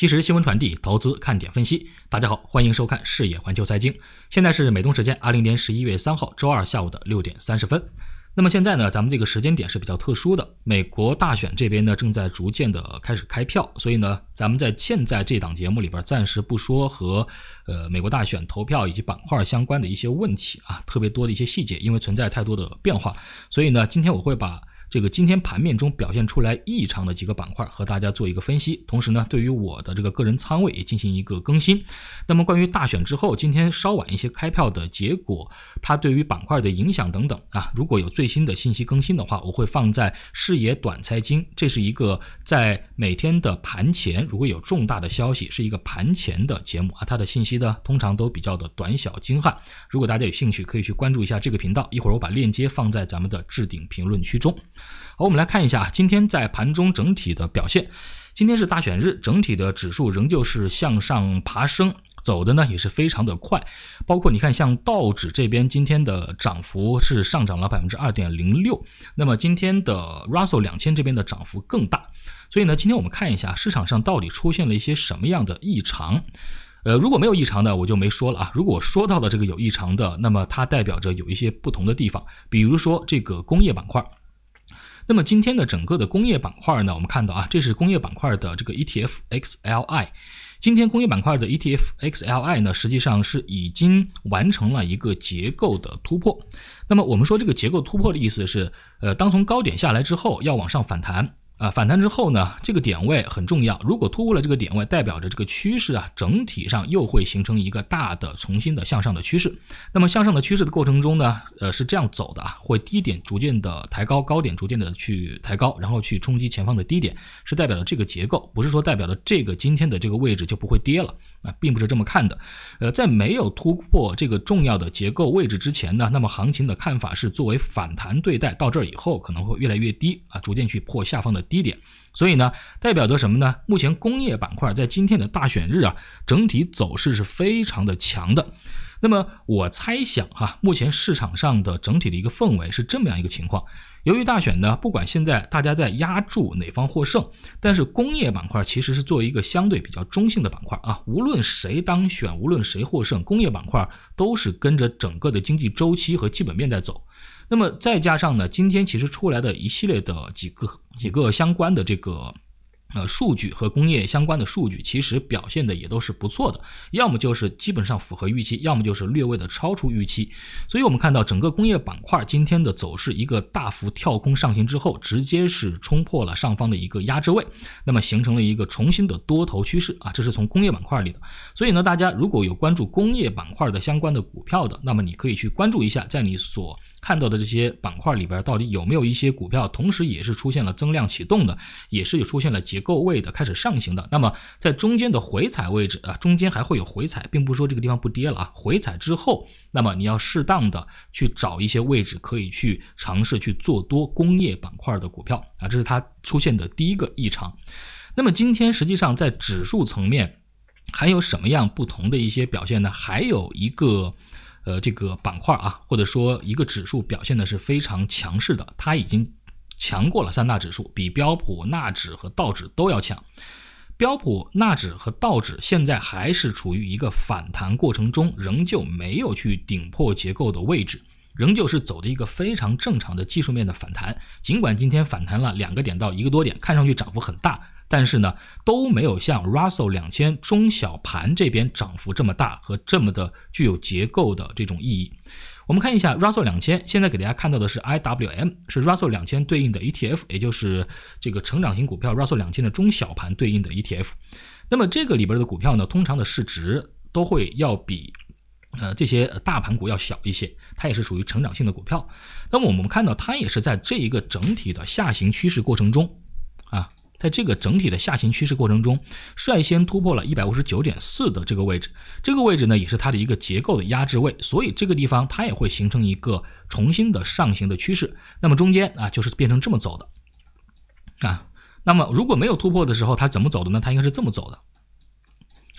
即时新闻传递，投资看点分析。大家好，欢迎收看《视野环球财经》。现在是美东时间二零年十一月三号周二下午的六点三十分。那么现在呢，咱们这个时间点是比较特殊的。美国大选这边呢，正在逐渐的开始开票，所以呢，咱们在现在这档节目里边暂时不说和呃美国大选投票以及板块相关的一些问题啊，特别多的一些细节，因为存在太多的变化，所以呢，今天我会把。这个今天盘面中表现出来异常的几个板块，和大家做一个分析。同时呢，对于我的这个个人仓位也进行一个更新。那么关于大选之后今天稍晚一些开票的结果，它对于板块的影响等等啊，如果有最新的信息更新的话，我会放在视野短财经。这是一个在每天的盘前如果有重大的消息，是一个盘前的节目啊，它的信息呢通常都比较的短小精悍。如果大家有兴趣，可以去关注一下这个频道。一会儿我把链接放在咱们的置顶评论区中。好，我们来看一下今天在盘中整体的表现。今天是大选日，整体的指数仍旧是向上爬升，走的呢也是非常的快。包括你看，像道指这边今天的涨幅是上涨了百分之二点零六。那么今天的 Russell 两千这边的涨幅更大。所以呢，今天我们看一下市场上到底出现了一些什么样的异常。呃，如果没有异常的，我就没说了啊。如果说到的这个有异常的，那么它代表着有一些不同的地方，比如说这个工业板块。那么今天的整个的工业板块呢，我们看到啊，这是工业板块的这个 ETF XLI，今天工业板块的 ETF XLI 呢，实际上是已经完成了一个结构的突破。那么我们说这个结构突破的意思是，呃，当从高点下来之后，要往上反弹。啊，反弹之后呢，这个点位很重要。如果突破了这个点位，代表着这个趋势啊，整体上又会形成一个大的重新的向上的趋势。那么向上的趋势的过程中呢，呃，是这样走的啊，会低点逐渐的抬高，高点逐渐的去抬高，然后去冲击前方的低点，是代表了这个结构，不是说代表了这个今天的这个位置就不会跌了啊，并不是这么看的。呃，在没有突破这个重要的结构位置之前呢，那么行情的看法是作为反弹对待，到这儿以后可能会越来越低啊，逐渐去破下方的。低点，所以呢，代表着什么呢？目前工业板块在今天的大选日啊，整体走势是非常的强的。那么我猜想哈，目前市场上的整体的一个氛围是这么样一个情况。由于大选呢，不管现在大家在压住哪方获胜，但是工业板块其实是作为一个相对比较中性的板块啊，无论谁当选，无论谁获胜，工业板块都是跟着整个的经济周期和基本面在走。那么再加上呢，今天其实出来的一系列的几个几个相关的这个。呃，数据和工业相关的数据其实表现的也都是不错的，要么就是基本上符合预期，要么就是略微的超出预期。所以我们看到整个工业板块今天的走势，一个大幅跳空上行之后，直接是冲破了上方的一个压制位，那么形成了一个重新的多头趋势啊，这是从工业板块里的。所以呢，大家如果有关注工业板块的相关的股票的，那么你可以去关注一下，在你所看到的这些板块里边，到底有没有一些股票，同时也是出现了增量启动的，也是出现了结。够位的开始上行的，那么在中间的回踩位置啊，中间还会有回踩，并不是说这个地方不跌了啊。回踩之后，那么你要适当的去找一些位置，可以去尝试去做多工业板块的股票啊。这是它出现的第一个异常。那么今天实际上在指数层面还有什么样不同的一些表现呢？还有一个呃这个板块啊，或者说一个指数表现的是非常强势的，它已经。强过了三大指数，比标普、纳指和道指都要强。标普、纳指和道指现在还是处于一个反弹过程中，仍旧没有去顶破结构的位置，仍旧是走的一个非常正常的技术面的反弹。尽管今天反弹了两个点到一个多点，看上去涨幅很大，但是呢，都没有像 Russell 两千中小盘这边涨幅这么大和这么的具有结构的这种意义。我们看一下 Russell 两千，现在给大家看到的是 IWM，是 Russell 两千对应的 ETF，也就是这个成长型股票 Russell 两千的中小盘对应的 ETF。那么这个里边的股票呢，通常的市值都会要比呃这些大盘股要小一些，它也是属于成长性的股票。那么我们看到它也是在这一个整体的下行趋势过程中啊。在这个整体的下行趋势过程中，率先突破了一百五十九点四的这个位置，这个位置呢也是它的一个结构的压制位，所以这个地方它也会形成一个重新的上行的趋势。那么中间啊就是变成这么走的啊。那么如果没有突破的时候，它怎么走的呢？它应该是这么走的。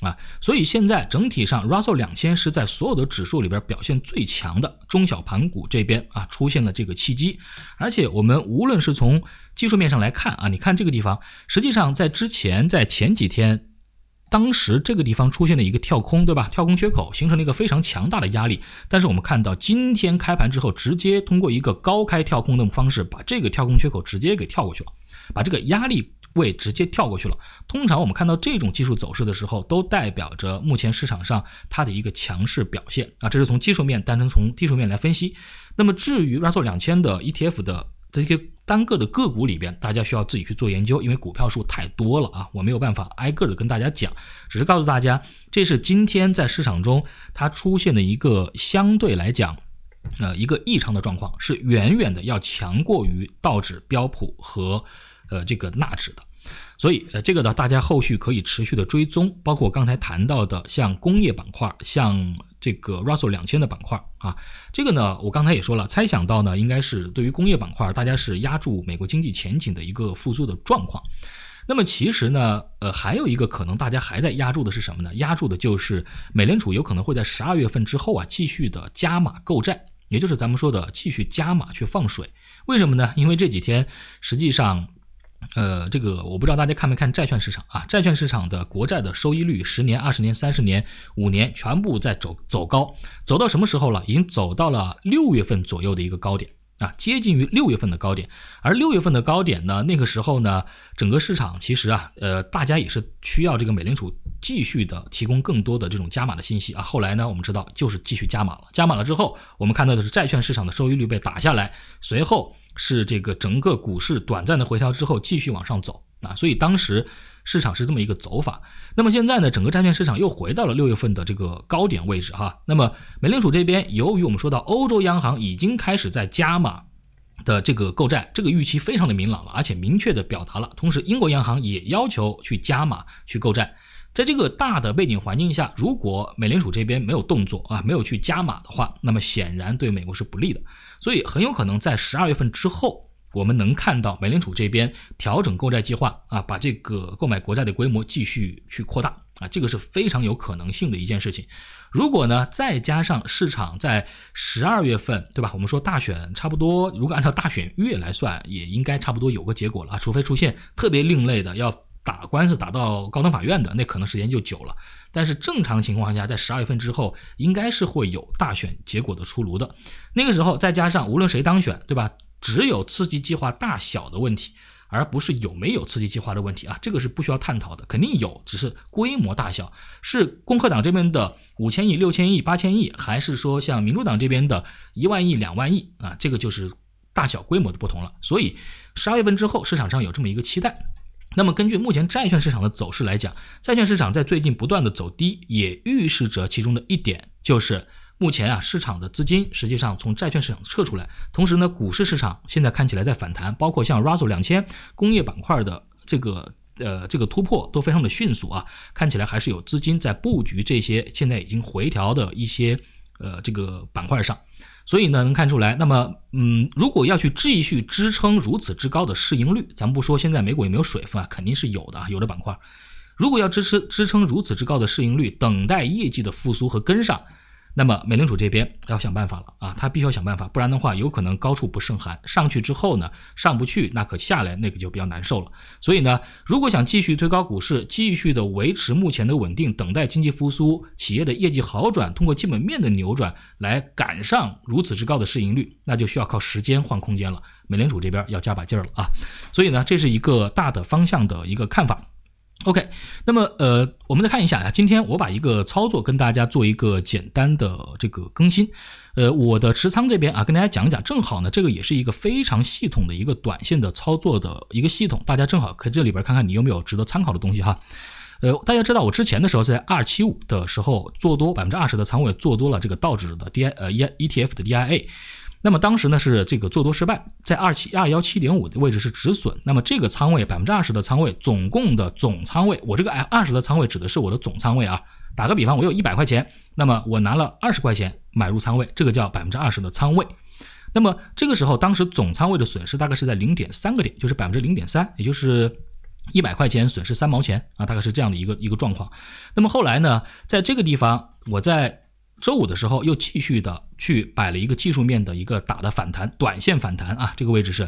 啊，所以现在整体上，Russell 两千是在所有的指数里边表现最强的。中小盘股这边啊出现了这个契机，而且我们无论是从技术面上来看啊，你看这个地方，实际上在之前在前几天，当时这个地方出现了一个跳空，对吧？跳空缺口形成了一个非常强大的压力。但是我们看到今天开盘之后，直接通过一个高开跳空的方式，把这个跳空缺口直接给跳过去了，把这个压力。位直接跳过去了。通常我们看到这种技术走势的时候，都代表着目前市场上它的一个强势表现啊。这是从技术面，单纯从技术面来分析。那么至于 r 纳斯达克两千的 ETF 的这些单个的个股里边，大家需要自己去做研究，因为股票数太多了啊，我没有办法挨个的跟大家讲，只是告诉大家，这是今天在市场中它出现的一个相对来讲，呃，一个异常的状况，是远远的要强过于道指、标普和。呃，这个纳指的，所以呃，这个呢，大家后续可以持续的追踪，包括我刚才谈到的像工业板块，像这个 Russell 两千的板块啊，这个呢，我刚才也说了，猜想到呢，应该是对于工业板块，大家是压住美国经济前景的一个复苏的状况。那么其实呢，呃，还有一个可能大家还在压住的是什么呢？压住的就是美联储有可能会在十二月份之后啊，继续的加码购债，也就是咱们说的继续加码去放水。为什么呢？因为这几天实际上。呃，这个我不知道大家看没看债券市场啊？债券市场的国债的收益率，十年、二十年、三十年、五年，全部在走走高，走到什么时候了？已经走到了六月份左右的一个高点啊，接近于六月份的高点。而六月份的高点呢，那个时候呢，整个市场其实啊，呃，大家也是需要这个美联储。继续的提供更多的这种加码的信息啊，后来呢，我们知道就是继续加码了，加码了之后，我们看到的是债券市场的收益率被打下来，随后是这个整个股市短暂的回调之后继续往上走啊，所以当时市场是这么一个走法。那么现在呢，整个债券市场又回到了六月份的这个高点位置哈。那么美联储这边，由于我们说到欧洲央行已经开始在加码的这个购债，这个预期非常的明朗了，而且明确的表达了，同时英国央行也要求去加码去购债。在这个大的背景环境下，如果美联储这边没有动作啊，没有去加码的话，那么显然对美国是不利的。所以很有可能在十二月份之后，我们能看到美联储这边调整购债计划啊，把这个购买国债的规模继续去扩大啊，这个是非常有可能性的一件事情。如果呢，再加上市场在十二月份，对吧？我们说大选差不多，如果按照大选月来算，也应该差不多有个结果了啊，除非出现特别另类的要。打官司打到高等法院的那可能时间就久了，但是正常情况下，在十二月份之后应该是会有大选结果的出炉的。那个时候再加上无论谁当选，对吧？只有刺激计划大小的问题，而不是有没有刺激计划的问题啊，这个是不需要探讨的，肯定有，只是规模大小是共和党这边的五千亿、六千亿、八千亿，还是说像民主党这边的一万亿、两万亿啊？这个就是大小规模的不同了。所以十二月份之后市场上有这么一个期待。那么，根据目前债券市场的走势来讲，债券市场在最近不断的走低，也预示着其中的一点就是，目前啊市场的资金实际上从债券市场撤出来，同时呢股市市场现在看起来在反弹，包括像 Russell 两千工业板块的这个呃这个突破都非常的迅速啊，看起来还是有资金在布局这些现在已经回调的一些呃这个板块上。所以呢，能看出来，那么，嗯，如果要去继续支撑如此之高的市盈率，咱们不说现在美股有没有水分啊，肯定是有的啊，有的板块，如果要支持支撑如此之高的市盈率，等待业绩的复苏和跟上。那么美联储这边要想办法了啊，他必须要想办法，不然的话，有可能高处不胜寒。上去之后呢，上不去，那可下来那个就比较难受了。所以呢，如果想继续推高股市，继续的维持目前的稳定，等待经济复苏、企业的业绩好转，通过基本面的扭转来赶上如此之高的市盈率，那就需要靠时间换空间了。美联储这边要加把劲儿了啊！所以呢，这是一个大的方向的一个看法。OK，那么呃，我们再看一下啊，今天我把一个操作跟大家做一个简单的这个更新。呃，我的持仓这边啊，跟大家讲一讲，正好呢，这个也是一个非常系统的一个短线的操作的一个系统，大家正好可这里边看看你有没有值得参考的东西哈。呃，大家知道我之前的时候在二七五的时候做多百分之二十的仓位做多了这个道指的 D I 呃 E E T F 的 D I A。那么当时呢是这个做多失败，在二七二幺七点五的位置是止损。那么这个仓位百分之二十的仓位，总共的总仓位，我这个二二十的仓位指的是我的总仓位啊。打个比方，我有一百块钱，那么我拿了二十块钱买入仓位，这个叫百分之二十的仓位。那么这个时候当时总仓位的损失大概是在零点三个点，就是百分之零点三，也就是一百块钱损失三毛钱啊，大概是这样的一个一个状况。那么后来呢，在这个地方我在。周五的时候又继续的去摆了一个技术面的一个打的反弹，短线反弹啊，这个位置是，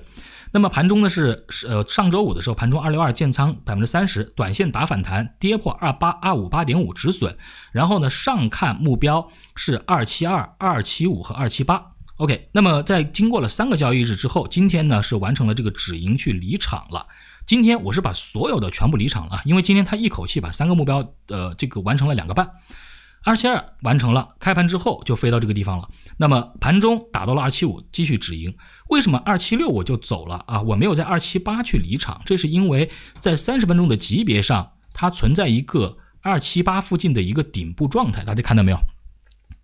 那么盘中呢是呃上周五的时候盘中二六二建仓百分之三十，短线打反弹跌破二八二五八点五止损，然后呢上看目标是二七二二七五和二七八，OK，那么在经过了三个交易日之后，今天呢是完成了这个止盈去离场了，今天我是把所有的全部离场了，因为今天他一口气把三个目标呃这个完成了两个半。二七二完成了，开盘之后就飞到这个地方了。那么盘中打到了二七五，继续止盈。为什么二七六我就走了啊？我没有在二七八去离场，这是因为在三十分钟的级别上，它存在一个二七八附近的一个顶部状态，大家看到没有？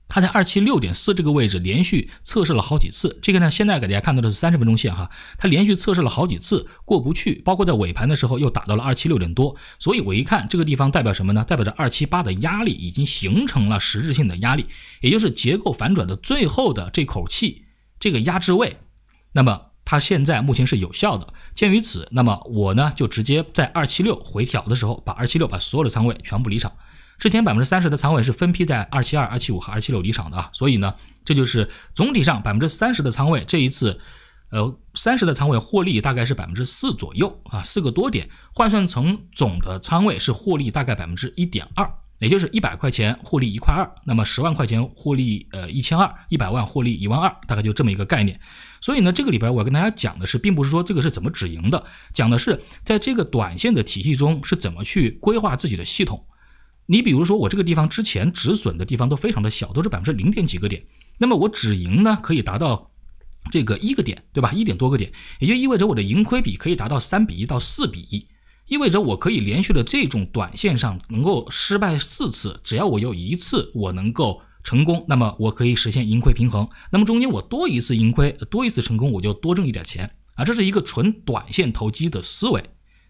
它在二七六点四这个位置连续测试了好几次，这个呢现在给大家看到的是三十分钟线哈，它连续测试了好几次过不去，包括在尾盘的时候又打到了二七六点多，所以我一看这个地方代表什么呢？代表着二七八的压力已经形成了实质性的压力，也就是结构反转的最后的这口气，这个压制位，那么它现在目前是有效的。鉴于此，那么我呢就直接在二七六回调的时候，把二七六把所有的仓位全部离场。之前百分之三十的仓位是分批在二七二、二七五和二七六离场的啊，所以呢，这就是总体上百分之三十的仓位，这一次，呃，三十的仓位获利大概是百分之四左右啊，四个多点，换算成总的仓位是获利大概百分之一点二，也就是一百块钱获利一块二，那么十万块钱获利呃一千二，一百万获利一万二，大概就这么一个概念。所以呢，这个里边我要跟大家讲的是，并不是说这个是怎么止盈的，讲的是在这个短线的体系中是怎么去规划自己的系统。你比如说，我这个地方之前止损的地方都非常的小，都是百分之零点几个点。那么我止盈呢，可以达到这个一个点，对吧？一点多个点，也就意味着我的盈亏比可以达到三比一到四比一，意味着我可以连续的这种短线上能够失败四次，只要我有一次我能够成功，那么我可以实现盈亏平衡。那么中间我多一次盈亏，多一次成功，我就多挣一点钱啊！这是一个纯短线投机的思维。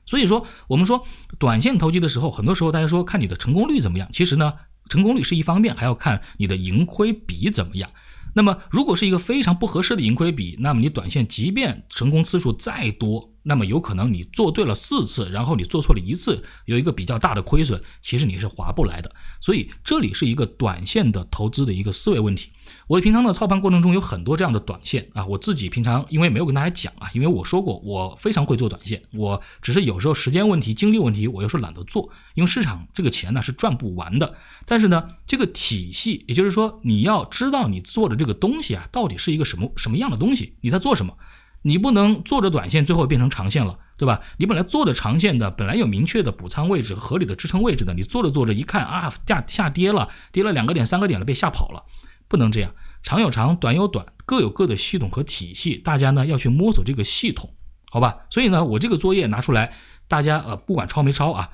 所以说，我们说短线投机的时候，很多时候大家说看你的成功率怎么样？其实呢，成功率是一方面，还要看你的盈亏比怎么样。那么，如果是一个非常不合适的盈亏比，那么你短线即便成功次数再多。那么有可能你做对了四次，然后你做错了一次，有一个比较大的亏损，其实你是划不来的。所以这里是一个短线的投资的一个思维问题。我平常的操盘过程中有很多这样的短线啊，我自己平常因为没有跟大家讲啊，因为我说过我非常会做短线，我只是有时候时间问题、精力问题，我又是懒得做，因为市场这个钱呢是赚不完的。但是呢，这个体系，也就是说你要知道你做的这个东西啊，到底是一个什么什么样的东西，你在做什么。你不能做着短线，最后变成长线了，对吧？你本来做着长线的，本来有明确的补仓位置和合理的支撑位置的，你做着做着一看啊，下下跌了，跌了两个点、三个点了，被吓跑了，不能这样。长有长短有短，各有各的系统和体系，大家呢要去摸索这个系统，好吧？所以呢，我这个作业拿出来，大家呃，不管抄没抄啊。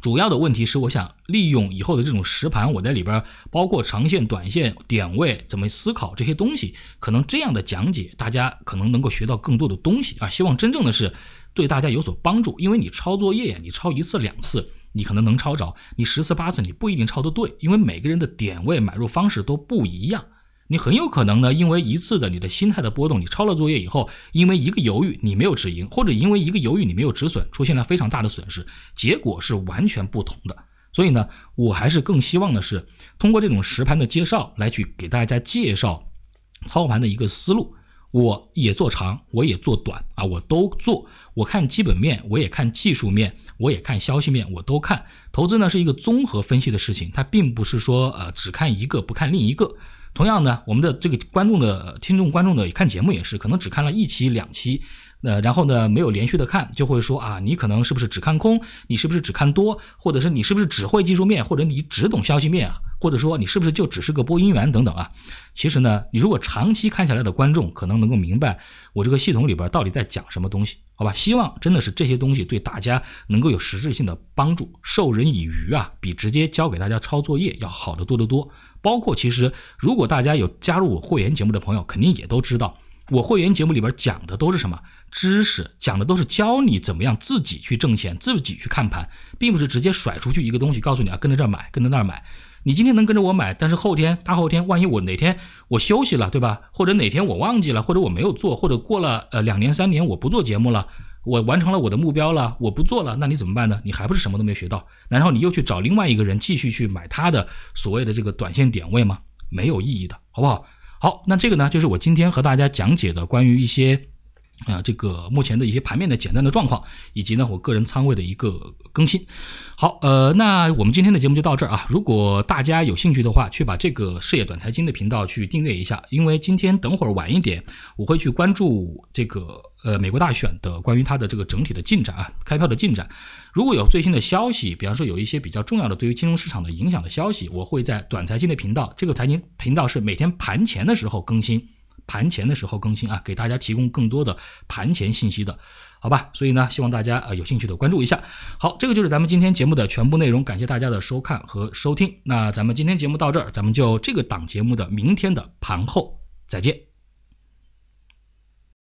主要的问题是，我想利用以后的这种实盘，我在里边包括长线、短线点位怎么思考这些东西，可能这样的讲解大家可能能够学到更多的东西啊。希望真正的是对大家有所帮助，因为你抄作业呀，你抄一次两次，你可能能抄着；你十次八次，你不一定抄得对，因为每个人的点位买入方式都不一样。你很有可能呢，因为一次的你的心态的波动，你抄了作业以后，因为一个犹豫你没有止盈，或者因为一个犹豫你没有止损，出现了非常大的损失，结果是完全不同的。所以呢，我还是更希望的是通过这种实盘的介绍来去给大家介绍操盘的一个思路。我也做长，我也做短啊，我都做。我看基本面，我也看技术面，我也看消息面，我都看。投资呢是一个综合分析的事情，它并不是说呃只看一个不看另一个。同样呢，我们的这个观众的听众观众的看节目也是，可能只看了一期两期。那然后呢？没有连续的看，就会说啊，你可能是不是只看空？你是不是只看多？或者是你是不是只会技术面？或者你只懂消息面？或者说你是不是就只是个播音员等等啊？其实呢，你如果长期看下来的观众，可能能够明白我这个系统里边到底在讲什么东西，好吧？希望真的是这些东西对大家能够有实质性的帮助，授人以渔啊，比直接教给大家抄作业要好得多得多。包括其实如果大家有加入我会员节目的朋友，肯定也都知道。我会员节目里边讲的都是什么知识？讲的都是教你怎么样自己去挣钱，自己去看盘，并不是直接甩出去一个东西告诉你啊，跟着这儿买，跟着那儿买。你今天能跟着我买，但是后天、大后天，万一我哪天我休息了，对吧？或者哪天我忘记了，或者我没有做，或者过了呃两年三年我不做节目了，我完成了我的目标了，我不做了，那你怎么办呢？你还不是什么都没学到？然后你又去找另外一个人继续去买他的所谓的这个短线点位吗？没有意义的，好不好？好，那这个呢，就是我今天和大家讲解的关于一些。啊，这个目前的一些盘面的简单的状况，以及呢我个人仓位的一个更新。好，呃，那我们今天的节目就到这儿啊。如果大家有兴趣的话，去把这个视野短财经的频道去订阅一下。因为今天等会儿晚一点，我会去关注这个呃美国大选的关于它的这个整体的进展啊，开票的进展。如果有最新的消息，比方说有一些比较重要的对于金融市场的影响的消息，我会在短财经的频道，这个财经频道是每天盘前的时候更新。盘前的时候更新啊，给大家提供更多的盘前信息的，好吧？所以呢，希望大家呃有兴趣的关注一下。好，这个就是咱们今天节目的全部内容，感谢大家的收看和收听。那咱们今天节目到这儿，咱们就这个档节目的明天的盘后再见。